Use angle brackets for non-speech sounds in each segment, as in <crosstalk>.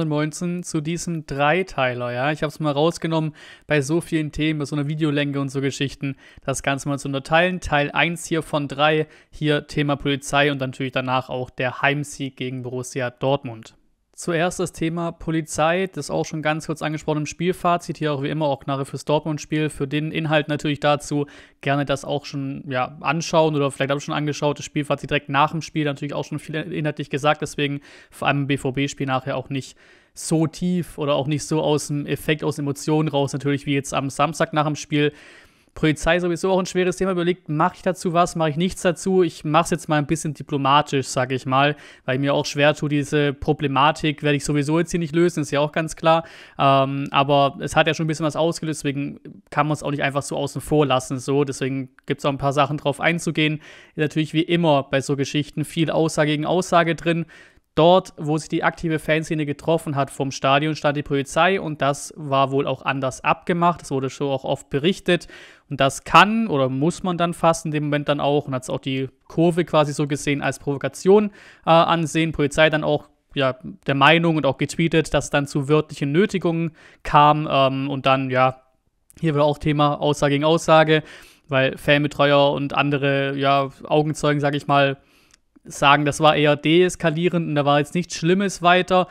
1919 zu diesem Dreiteiler, ja. Ich habe es mal rausgenommen bei so vielen Themen, bei so einer Videolänge und so Geschichten, das Ganze mal zu unterteilen. Teil 1 hier von 3, hier Thema Polizei und natürlich danach auch der Heimsieg gegen Borussia Dortmund. Zuerst das Thema Polizei, das auch schon ganz kurz angesprochen im Spielfazit. Hier auch wie immer auch Knarre fürs Dortmund-Spiel. Für den Inhalt natürlich dazu gerne das auch schon ja, anschauen oder vielleicht habe ich schon angeschaut. Das Spielfazit direkt nach dem Spiel natürlich auch schon viel inhaltlich gesagt. Deswegen vor allem im BVB-Spiel nachher auch nicht so tief oder auch nicht so aus dem Effekt, aus Emotionen raus natürlich wie jetzt am Samstag nach dem Spiel. Polizei sowieso auch ein schweres Thema. Überlegt, mache ich dazu was, mache ich nichts dazu? Ich mache es jetzt mal ein bisschen diplomatisch, sage ich mal, weil ich mir auch schwer tut, diese Problematik werde ich sowieso jetzt hier nicht lösen, ist ja auch ganz klar. Ähm, aber es hat ja schon ein bisschen was ausgelöst, deswegen kann man es auch nicht einfach so außen vor lassen. So, deswegen gibt es auch ein paar Sachen drauf einzugehen. natürlich wie immer bei so Geschichten viel Aussage gegen Aussage drin. Dort, wo sich die aktive Fanszene getroffen hat vom Stadion, stand die Polizei und das war wohl auch anders abgemacht. Das wurde schon auch oft berichtet und das kann oder muss man dann fast in dem Moment dann auch und hat es auch die Kurve quasi so gesehen als Provokation äh, ansehen. Polizei dann auch ja, der Meinung und auch getweetet, dass es dann zu wörtlichen Nötigungen kam ähm, und dann ja, hier wieder auch Thema Aussage gegen Aussage, weil Fanbetreuer und andere ja, Augenzeugen, sage ich mal, sagen, das war eher deeskalierend und da war jetzt nichts Schlimmes weiter.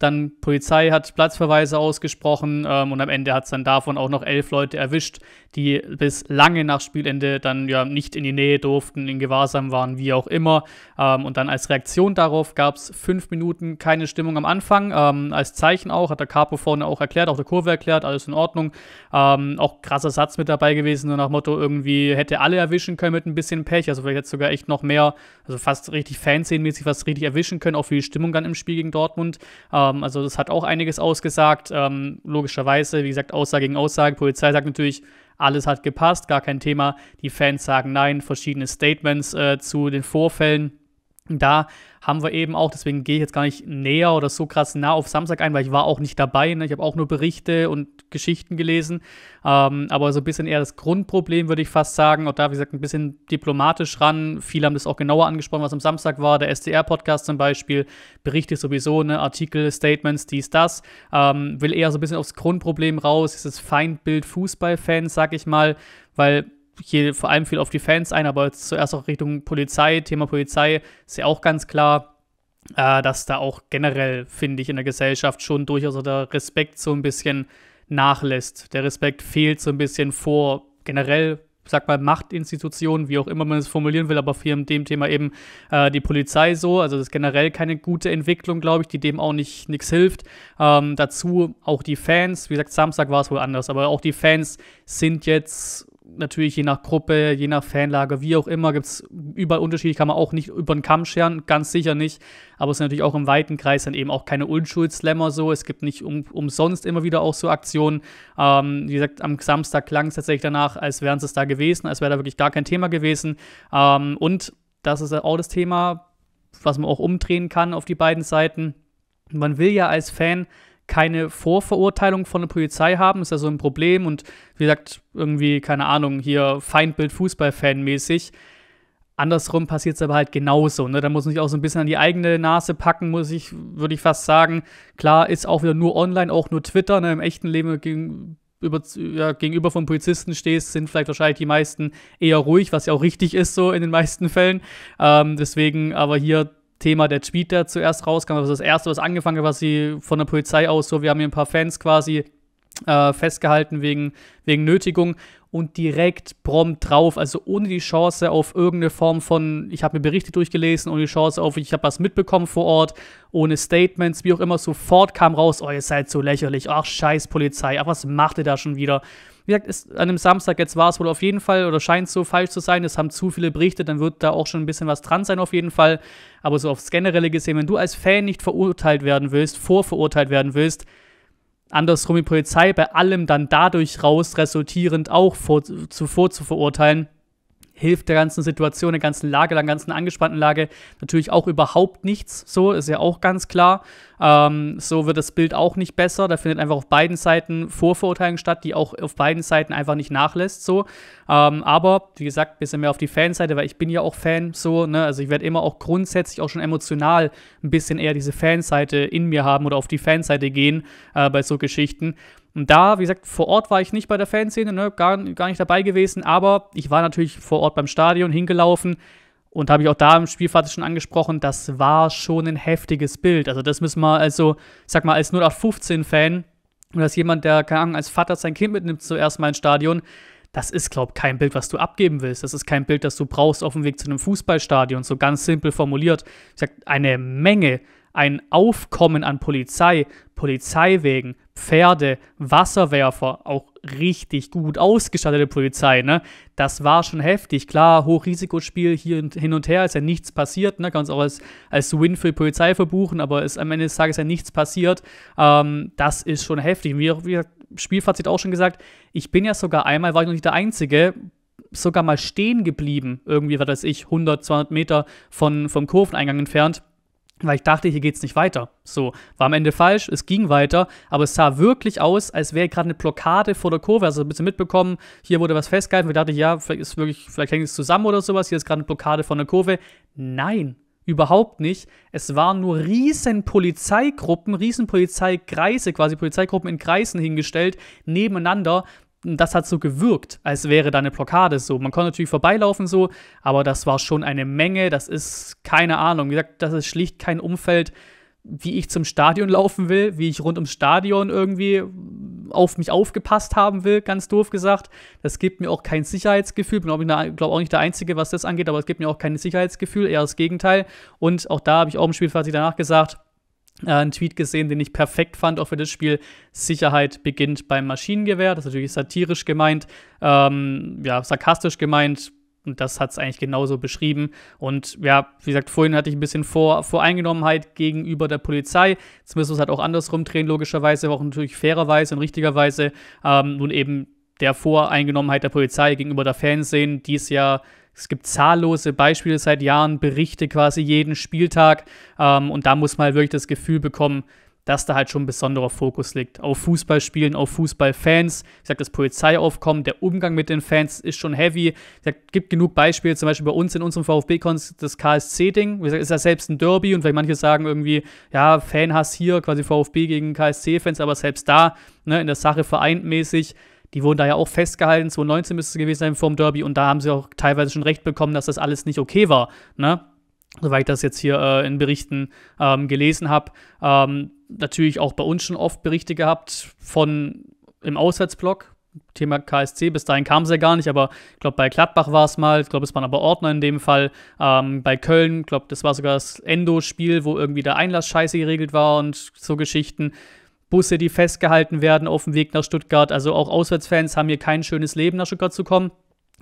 Dann Polizei hat Platzverweise ausgesprochen ähm, und am Ende hat es dann davon auch noch elf Leute erwischt, die bis lange nach Spielende dann ja nicht in die Nähe durften, in Gewahrsam waren, wie auch immer. Ähm, und dann als Reaktion darauf gab es fünf Minuten keine Stimmung am Anfang. Ähm, als Zeichen auch, hat der Capo vorne auch erklärt, auch der Kurve erklärt, alles in Ordnung. Ähm, auch krasser Satz mit dabei gewesen, nur nach Motto irgendwie hätte alle erwischen können mit ein bisschen Pech. Also vielleicht hätte sogar echt noch mehr, also fast richtig fanszenenmäßig was richtig erwischen können, auch für die Stimmung dann im Spiel gegen Dortmund. Ähm, ähm, also das hat auch einiges ausgesagt. Ähm, logischerweise, wie gesagt, Aussage gegen Aussage. Polizei sagt natürlich, alles hat gepasst, gar kein Thema. Die Fans sagen nein, verschiedene Statements äh, zu den Vorfällen da haben wir eben auch. Deswegen gehe ich jetzt gar nicht näher oder so krass nah auf Samstag ein, weil ich war auch nicht dabei. Ne? Ich habe auch nur Berichte und Geschichten gelesen. Ähm, aber so ein bisschen eher das Grundproblem, würde ich fast sagen. Und da, wie gesagt, ein bisschen diplomatisch ran. Viele haben das auch genauer angesprochen, was am Samstag war. Der SDR-Podcast zum Beispiel, Berichte sowieso, ne? Artikel, Statements, dies, das. Ähm, will eher so ein bisschen aufs Grundproblem raus. Dieses Feindbild Fußballfans, sag ich mal, weil hier vor allem viel auf die Fans ein, aber zuerst auch Richtung Polizei, Thema Polizei ist ja auch ganz klar, äh, dass da auch generell, finde ich, in der Gesellschaft schon durchaus der Respekt so ein bisschen nachlässt. Der Respekt fehlt so ein bisschen vor generell, sag mal, Machtinstitutionen, wie auch immer man es formulieren will, aber viel in dem Thema eben äh, die Polizei so. Also das ist generell keine gute Entwicklung, glaube ich, die dem auch nicht nichts hilft. Ähm, dazu auch die Fans, wie gesagt, Samstag war es wohl anders, aber auch die Fans sind jetzt natürlich je nach Gruppe, je nach Fanlage, wie auch immer, gibt es überall Unterschiede. Kann man auch nicht über den Kamm scheren, ganz sicher nicht. Aber es sind natürlich auch im weiten Kreis dann eben auch keine Unschuld-Slammer so. Es gibt nicht um, umsonst immer wieder auch so Aktionen. Ähm, wie gesagt, am Samstag klang es tatsächlich danach, als wären sie es da gewesen, als wäre da wirklich gar kein Thema gewesen. Ähm, und das ist auch das Thema, was man auch umdrehen kann auf die beiden Seiten. Man will ja als Fan keine Vorverurteilung von der Polizei haben, ist ja so ein Problem und wie gesagt, irgendwie, keine Ahnung, hier Feindbild Fußballfan mäßig. Andersrum passiert es aber halt genauso. Ne? Da muss man sich auch so ein bisschen an die eigene Nase packen, muss ich, würde ich fast sagen. Klar, ist auch wieder nur online, auch nur Twitter. Ne? Im echten Leben gegen, über, ja, gegenüber von Polizisten stehst, sind vielleicht wahrscheinlich die meisten eher ruhig, was ja auch richtig ist, so in den meisten Fällen. Ähm, deswegen, aber hier Thema der Tweet, der zuerst rauskam, das war das erste, was angefangen hat, was sie von der Polizei aus so, wir haben hier ein paar Fans quasi äh, festgehalten wegen, wegen Nötigung und direkt prompt drauf, also ohne die Chance auf irgendeine Form von, ich habe mir Berichte durchgelesen, ohne die Chance auf, ich habe was mitbekommen vor Ort, ohne Statements, wie auch immer, sofort kam raus, oh, ihr seid so lächerlich, ach scheiß Polizei, ach was macht ihr da schon wieder? Wie gesagt, ist an einem Samstag jetzt war es wohl auf jeden Fall oder scheint so falsch zu sein. Es haben zu viele Berichte, dann wird da auch schon ein bisschen was dran sein auf jeden Fall. Aber so aufs Generelle gesehen, wenn du als Fan nicht verurteilt werden willst, vorverurteilt werden willst, andersrum die Polizei bei allem dann dadurch raus resultierend auch vor, zuvor zu verurteilen, hilft der ganzen Situation, der ganzen Lage, der ganzen angespannten Lage natürlich auch überhaupt nichts. So ist ja auch ganz klar. Ähm, so wird das Bild auch nicht besser. Da findet einfach auf beiden Seiten Vorverurteilung statt, die auch auf beiden Seiten einfach nicht nachlässt. So. Ähm, aber, wie gesagt, ein bisschen mehr auf die Fanseite, weil ich bin ja auch Fan so. Ne? Also ich werde immer auch grundsätzlich auch schon emotional ein bisschen eher diese Fanseite in mir haben oder auf die Fanseite gehen äh, bei so Geschichten. Und da, wie gesagt, vor Ort war ich nicht bei der Fanszene, ne? gar, gar nicht dabei gewesen, aber ich war natürlich vor Ort beim Stadion hingelaufen. Und habe ich auch da im Spielfazit schon angesprochen, das war schon ein heftiges Bild. Also das müssen wir also, ich sag mal, als 0815-Fan und als jemand, der, keine Ahnung, als Vater sein Kind mitnimmt zuerst mal ins Stadion, das ist, glaube ich, kein Bild, was du abgeben willst. Das ist kein Bild, das du brauchst auf dem Weg zu einem Fußballstadion, so ganz simpel formuliert. Ich sag, eine Menge ein Aufkommen an Polizei, Polizeiwegen, Pferde, Wasserwerfer, auch richtig gut ausgestattete Polizei, ne? Das war schon heftig. Klar, Hochrisikospiel hier und hin und her ist ja nichts passiert, ne? Kann es auch als, als Win für die Polizei verbuchen, aber ist am Ende des Tages ja nichts passiert. Ähm, das ist schon heftig. Wie, wie Spielfazit auch schon gesagt, ich bin ja sogar einmal, war ich noch nicht der Einzige, sogar mal stehen geblieben, irgendwie, war das ich, 100, 200 Meter von, vom Kurveneingang entfernt weil ich dachte, hier geht's nicht weiter. So, war am Ende falsch, es ging weiter, aber es sah wirklich aus, als wäre gerade eine Blockade vor der Kurve, also ein bisschen mitbekommen, hier wurde was festgehalten, wir dachten, ja, vielleicht ist wirklich, vielleicht hängt es zusammen oder sowas, hier ist gerade eine Blockade vor der Kurve. Nein, überhaupt nicht. Es waren nur riesen Polizeigruppen, riesen Polizeikreise, quasi Polizeigruppen in Kreisen hingestellt, nebeneinander, das hat so gewirkt, als wäre da eine Blockade so. Man konnte natürlich vorbeilaufen so, aber das war schon eine Menge. Das ist keine Ahnung. Wie gesagt, das ist schlicht kein Umfeld, wie ich zum Stadion <laughs> laufen will, wie ich rund ums Stadion irgendwie auf mich aufgepasst haben will, ganz doof gesagt. Das gibt mir auch kein Sicherheitsgefühl. Bin, glaube ich, glaub auch nicht der Einzige, was das angeht, aber es gibt mir auch kein Sicherheitsgefühl, eher das Gegenteil. Und auch da habe ich auch im Spielfazit danach gesagt, äh, einen Tweet gesehen, den ich perfekt fand, auch für das Spiel. Sicherheit beginnt beim Maschinengewehr. Das ist natürlich satirisch gemeint, ähm, ja, sarkastisch gemeint. Und das hat es eigentlich genauso beschrieben. Und ja, wie gesagt, vorhin hatte ich ein bisschen Vor Voreingenommenheit gegenüber der Polizei. Jetzt müssen wir es halt auch andersrum drehen, logischerweise, aber auch natürlich fairerweise und richtigerweise. Ähm, nun eben der Voreingenommenheit der Polizei gegenüber der Fans sehen, die es ja es gibt zahllose Beispiele seit Jahren, Berichte quasi jeden Spieltag. Ähm, und da muss man halt wirklich das Gefühl bekommen, dass da halt schon ein besonderer Fokus liegt. Auf Fußballspielen, auf Fußballfans. Ich sag, das Polizeiaufkommen, der Umgang mit den Fans ist schon heavy. Es gibt genug Beispiele, zum Beispiel bei uns in unserem VfB-Kons das KSC-Ding. Wie gesagt, ist ja selbst ein Derby und vielleicht manche sagen irgendwie, ja, Fanhass hier, quasi VfB gegen KSC-Fans, aber selbst da, ne, in der Sache vereintmäßig, die wurden da ja auch festgehalten. 2019 müsste es gewesen sein vorm Derby. Und da haben sie auch teilweise schon recht bekommen, dass das alles nicht okay war. Ne? Soweit ich das jetzt hier äh, in Berichten ähm, gelesen habe. Ähm, natürlich auch bei uns schon oft Berichte gehabt von im Auswärtsblock, Thema KSC, bis dahin kam es ja gar nicht, aber ich glaube, bei Gladbach war es mal, ich glaube, es waren aber Ordner in dem Fall, ähm, bei Köln, ich glaube, das war sogar das Endo-Spiel, wo irgendwie der Einlass scheiße geregelt war und so Geschichten. Busse, die festgehalten werden auf dem Weg nach Stuttgart. Also auch Auswärtsfans haben hier kein schönes Leben, nach Stuttgart zu kommen.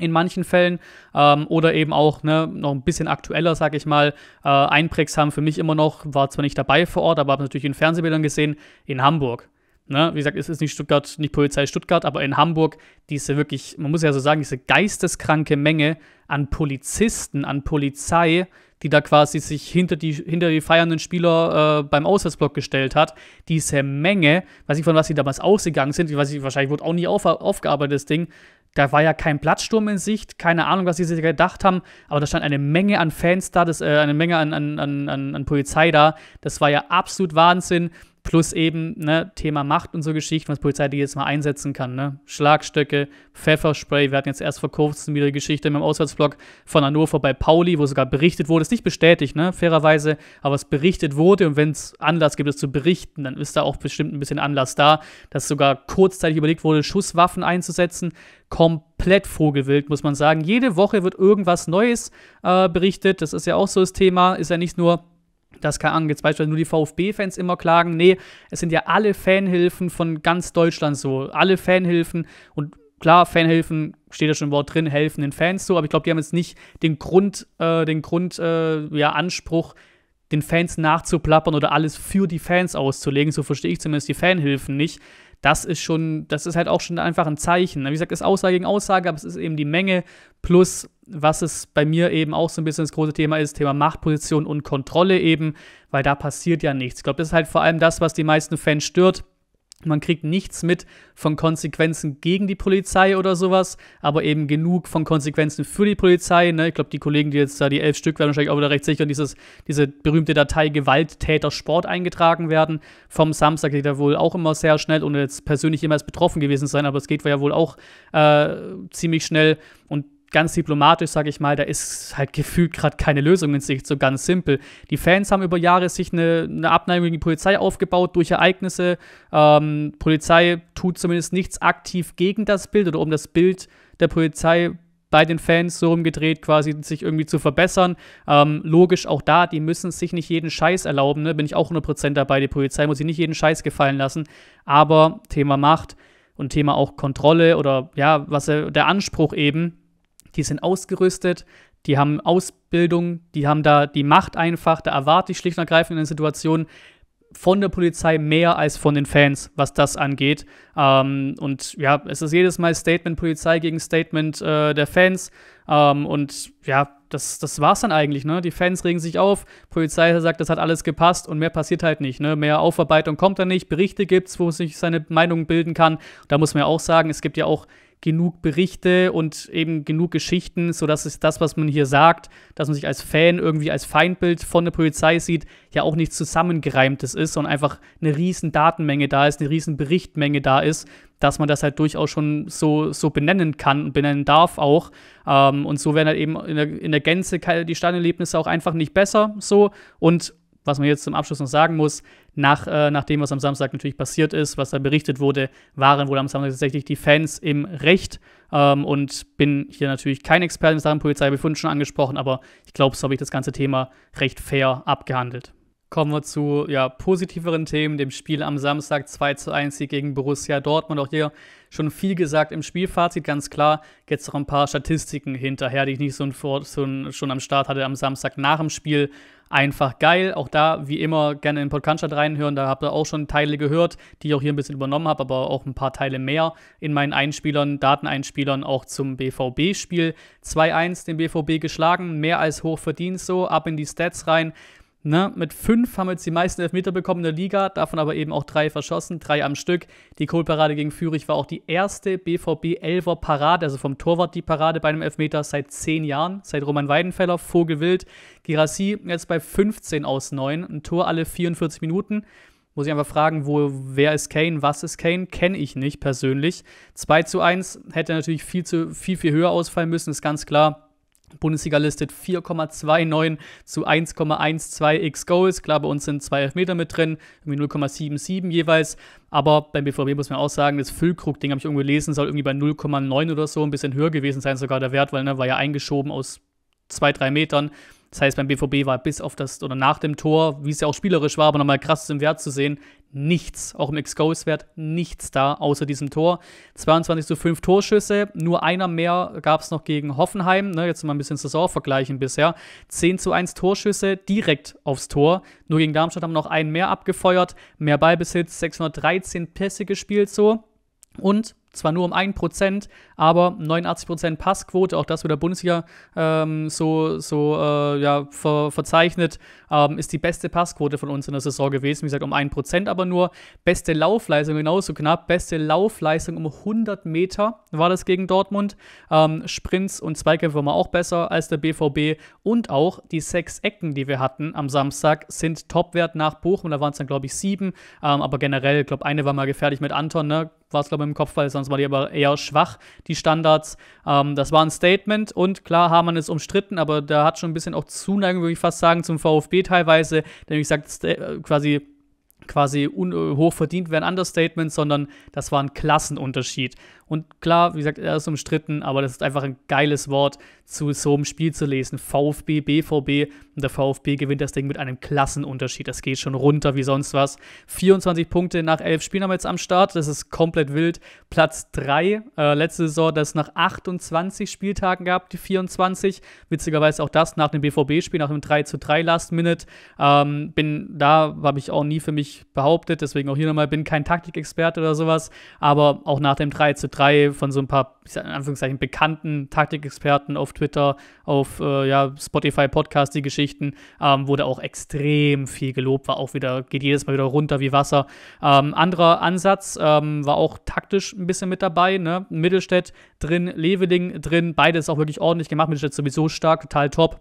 In manchen Fällen ähm, oder eben auch ne, noch ein bisschen aktueller, sag ich mal. Äh, Einprägs haben für mich immer noch, war zwar nicht dabei vor Ort, aber habe natürlich in Fernsehbildern gesehen, in Hamburg. Ne? Wie gesagt, es ist nicht Stuttgart, nicht Polizei Stuttgart, aber in Hamburg diese wirklich, man muss ja so sagen, diese geisteskranke Menge an Polizisten, an Polizei, die da quasi sich hinter die, hinter die feiernden Spieler äh, beim Auswärtsblock gestellt hat. Diese Menge, weiß ich von was sie damals ausgegangen sind, weiß ich, wahrscheinlich wurde auch nie auf, aufgearbeitet, das Ding. Da war ja kein Platzsturm in Sicht, keine Ahnung, was sie sich gedacht haben, aber da stand eine Menge an Fans da, das, äh, eine Menge an, an, an, an Polizei da. Das war ja absolut Wahnsinn Plus eben ne, Thema Macht und so Geschichten, was Polizei die jetzt mal einsetzen kann. Ne? Schlagstöcke, Pfefferspray. Wir hatten jetzt erst vor kurzem wieder die Geschichte im Auswärtsblock von Hannover bei Pauli, wo sogar berichtet wurde, ist nicht bestätigt, ne, fairerweise, aber es berichtet wurde. Und wenn es Anlass gibt, es zu berichten, dann ist da auch bestimmt ein bisschen Anlass da, dass sogar kurzzeitig überlegt wurde, Schusswaffen einzusetzen. Komplett Vogelwild, muss man sagen. Jede Woche wird irgendwas Neues äh, berichtet. Das ist ja auch so das Thema. Ist ja nicht nur dass, keine Ahnung, jetzt beispielsweise nur die VfB-Fans immer klagen. Nee, es sind ja alle Fanhilfen von ganz Deutschland so. Alle Fanhilfen und klar, Fanhilfen steht ja schon im Wort drin, helfen den Fans so, aber ich glaube, die haben jetzt nicht den Grund, äh, den Grund, äh, ja, Anspruch, den Fans nachzuplappern oder alles für die Fans auszulegen. So verstehe ich zumindest die Fanhilfen nicht das ist schon, das ist halt auch schon einfach ein Zeichen. Wie gesagt, ist Aussage gegen Aussage, aber es ist eben die Menge plus, was es bei mir eben auch so ein bisschen das große Thema ist, Thema Machtposition und Kontrolle eben, weil da passiert ja nichts. Ich glaube, das ist halt vor allem das, was die meisten Fans stört man kriegt nichts mit von Konsequenzen gegen die Polizei oder sowas, aber eben genug von Konsequenzen für die Polizei. Ne? Ich glaube, die Kollegen, die jetzt da die elf Stück werden, wahrscheinlich auch wieder recht sicher, dieses, diese berühmte Datei Gewalttäter Sport eingetragen werden. Vom Samstag geht er wohl auch immer sehr schnell, ohne jetzt persönlich jemals betroffen gewesen zu sein, aber es geht ja wohl auch äh, ziemlich schnell. Und ganz diplomatisch, sage ich mal, da ist halt gefühlt gerade keine Lösung in Sicht, so ganz simpel. Die Fans haben über Jahre sich eine, eine Abneigung gegen die Polizei aufgebaut durch Ereignisse. Ähm, Polizei tut zumindest nichts aktiv gegen das Bild oder um das Bild der Polizei bei den Fans so rumgedreht, quasi sich irgendwie zu verbessern. Ähm, logisch auch da, die müssen sich nicht jeden Scheiß erlauben, ne? bin ich auch 100% dabei. Die Polizei muss sich nicht jeden Scheiß gefallen lassen. Aber Thema Macht und Thema auch Kontrolle oder ja, was äh, der Anspruch eben, die sind ausgerüstet, die haben Ausbildung, die haben da die Macht einfach, da erwarte ich schlicht und ergreifend in der Situation von der Polizei mehr als von den Fans, was das angeht. Ähm, und ja, es ist jedes Mal Statement Polizei gegen Statement äh, der Fans. Ähm, und ja, das, das war's dann eigentlich, ne? Die Fans regen sich auf, Polizei sagt, das hat alles gepasst und mehr passiert halt nicht, ne? Mehr Aufarbeitung kommt da nicht, Berichte gibt's, wo sich seine Meinung bilden kann. Da muss man ja auch sagen, es gibt ja auch genug Berichte und eben genug Geschichten, sodass es das, was man hier sagt, dass man sich als Fan irgendwie als Feindbild von der Polizei sieht, ja auch nichts zusammengereimtes ist, sondern einfach eine riesen Datenmenge da ist, eine riesen Berichtmenge da ist, dass man das halt durchaus schon so, so benennen kann und benennen darf auch. Ähm, und so werden halt eben in der, in der Gänze die Steinerlebnisse auch einfach nicht besser so und was man jetzt zum Abschluss noch sagen muss, nach, äh, nach dem, was am Samstag natürlich passiert ist, was da berichtet wurde, waren wohl am Samstag tatsächlich die Fans im Recht. Ähm, und bin hier natürlich kein Experte in Sachen Polizeibefund schon angesprochen, aber ich glaube, so habe ich das ganze Thema recht fair abgehandelt. Kommen wir zu ja, positiveren Themen, dem Spiel am Samstag 2 zu 1 gegen Borussia Dortmund. Auch hier schon viel gesagt im Spielfazit, ganz klar. Jetzt noch ein paar Statistiken hinterher, die ich nicht so, ein, schon am Start hatte am Samstag nach dem Spiel. Einfach geil. Auch da, wie immer, gerne in Podcast reinhören. Da habt ihr auch schon Teile gehört, die ich auch hier ein bisschen übernommen habe, aber auch ein paar Teile mehr in meinen Einspielern, Dateneinspielern, auch zum BVB-Spiel. 2-1 den BVB geschlagen, mehr als hoch verdient so, ab in die Stats rein. Ne? Mit fünf haben wir jetzt die meisten Elfmeter bekommen in der Liga, davon aber eben auch drei verschossen, drei am Stück. Die Kohlparade gegen Fürich war auch die erste BVB-Elfer-Parade, also vom Torwart die Parade bei einem Elfmeter seit zehn Jahren, seit Roman Weidenfeller, Vogelwild, Girassi jetzt bei 15 aus 9, ein Tor alle 44 Minuten. Muss ich einfach fragen, wo, wer ist Kane, was ist Kane? Kenne ich nicht persönlich. 2 zu 1 hätte natürlich viel, zu, viel, viel höher ausfallen müssen, ist ganz klar Bundesliga listet 4,29 zu 1,12 X-Goals. Klar, bei uns sind zwei Elfmeter mit drin, irgendwie 0,77 jeweils. Aber beim BVB muss man auch sagen, das Füllkrug-Ding habe ich irgendwo gelesen, soll irgendwie bei 0,9 oder so ein bisschen höher gewesen sein, sogar der Wert, weil ne, war ja eingeschoben aus zwei, drei Metern. Das heißt, beim BVB war bis auf das oder nach dem Tor, wie es ja auch spielerisch war, aber nochmal krass im Wert zu sehen, nichts, auch im X-Goals-Wert nichts da, außer diesem Tor. 22 zu 5 Torschüsse, nur einer mehr gab es noch gegen Hoffenheim. Ne, jetzt mal ein bisschen Saison vergleichen bisher. 10 zu 1 Torschüsse direkt aufs Tor. Nur gegen Darmstadt haben noch einen mehr abgefeuert. Mehr Ballbesitz, 613 Pässe gespielt so. Und zwar nur um 1%, aber 89% Passquote, auch das wird der Bundesliga ähm, so, so äh, ja, ver verzeichnet, ähm, ist die beste Passquote von uns in der Saison gewesen. Wie gesagt, um 1%, aber nur beste Laufleistung, genauso knapp, beste Laufleistung um 100 Meter war das gegen Dortmund. Ähm, Sprints und Zweikämpfe waren auch besser als der BVB und auch die sechs Ecken, die wir hatten am Samstag, sind Topwert nach Bochum, da waren es dann glaube ich sieben, ähm, aber generell, ich glaube eine war mal gefährlich mit Anton, ne? war es glaube ich im Kopfball, sonst Sonst waren die aber eher schwach, die Standards. Ähm, das war ein Statement und klar, Hamann ist umstritten, aber da hat schon ein bisschen auch Zuneigung, würde ich fast sagen, zum VfB teilweise. Denn ich sage äh, quasi quasi äh, hoch verdient wäre ein Understatement, sondern das war ein Klassenunterschied. Und klar, wie gesagt, er ist umstritten, aber das ist einfach ein geiles Wort zu so einem Spiel zu lesen. VfB, BVB und der VfB gewinnt das Ding mit einem Klassenunterschied. Das geht schon runter wie sonst was. 24 Punkte nach 11 Spielen haben wir jetzt am Start. Das ist komplett wild. Platz 3, äh, letzte Saison, das nach 28 Spieltagen gab, die 24. Witzigerweise auch das nach dem BVB-Spiel, nach dem 3 zu 3 Last Minute. Ähm, bin da, habe ich auch nie für mich behauptet, deswegen auch hier nochmal, bin kein Taktikexperte oder sowas, aber auch nach dem 3 zu drei von so ein paar, ich sag in Anführungszeichen, bekannten Taktikexperten auf Twitter, auf äh, ja, Spotify Podcast, die Geschichten, ähm, wurde auch extrem viel gelobt, war auch wieder, geht jedes Mal wieder runter wie Wasser. Ähm, anderer Ansatz ähm, war auch taktisch ein bisschen mit dabei, ne? Mittelstädt drin, Leveling drin, beides auch wirklich ordentlich gemacht, Mittelstädt sowieso stark, total top.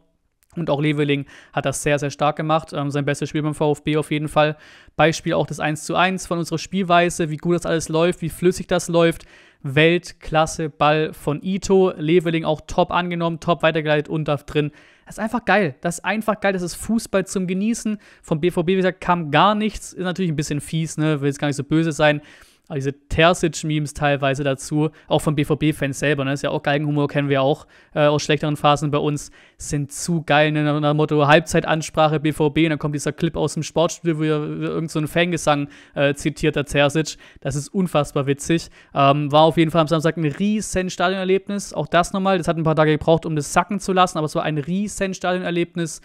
Und auch Leveling hat das sehr, sehr stark gemacht. Ähm, sein bestes Spiel beim VfB auf jeden Fall. Beispiel auch das 1 zu 1 von unserer Spielweise, wie gut das alles läuft, wie flüssig das läuft. Weltklasse-Ball von Ito. Leveling auch top angenommen, top weitergeleitet und da drin. Das ist einfach geil. Das ist einfach geil. Das ist Fußball zum Genießen. Vom BVB, wie gesagt, kam gar nichts. Ist natürlich ein bisschen fies, ne? Will jetzt gar nicht so böse sein. Aber also diese Terzic-Memes teilweise dazu, auch von BVB-Fans selber, ne? ist ja auch Geigenhumor, kennen wir auch äh, aus schlechteren Phasen bei uns, sind zu geil. Ne? Nach dem Motto Halbzeitansprache BVB, und dann kommt dieser Clip aus dem Sportstudio, wo irgendein so ein Fangesang äh, zitiert, der Terzic. Das ist unfassbar witzig. Ähm, war auf jeden Fall am Samstag ein riesen Stadionerlebnis. Auch das nochmal, das hat ein paar Tage gebraucht, um das sacken zu lassen, aber es war ein riesen Stadionerlebnis.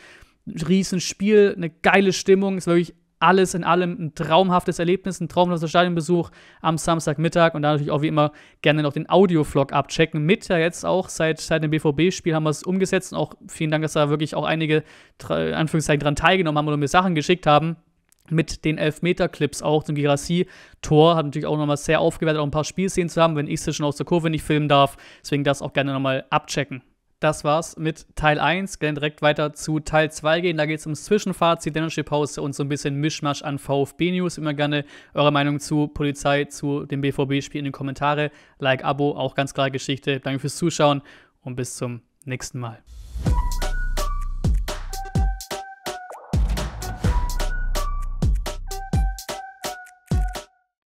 Riesenspiel, eine geile Stimmung, ist wirklich alles in allem ein traumhaftes Erlebnis, ein traumhafter Stadionbesuch am Samstagmittag und da natürlich auch wie immer gerne noch den Audio-Vlog abchecken. Mit ja jetzt auch seit, seit dem BVB-Spiel haben wir es umgesetzt und auch vielen Dank, dass da wirklich auch einige, in Anführungszeichen, dran teilgenommen haben oder mir Sachen geschickt haben mit den Elfmeter-Clips auch zum Girassi-Tor. Hat natürlich auch nochmal sehr aufgewertet, auch ein paar Spielszenen zu haben, wenn ich es schon aus der Kurve nicht filmen darf. Deswegen das auch gerne nochmal abchecken. Das war's mit Teil 1. Wir direkt weiter zu Teil 2 gehen. Da geht es ums Zwischenfazit, Dennership-Pause und so ein bisschen Mischmasch an VfB-News. Immer gerne eure Meinung zu Polizei, zu dem BVB-Spiel in den Kommentare. Like, Abo, auch ganz klare Geschichte. Danke fürs Zuschauen und bis zum nächsten Mal.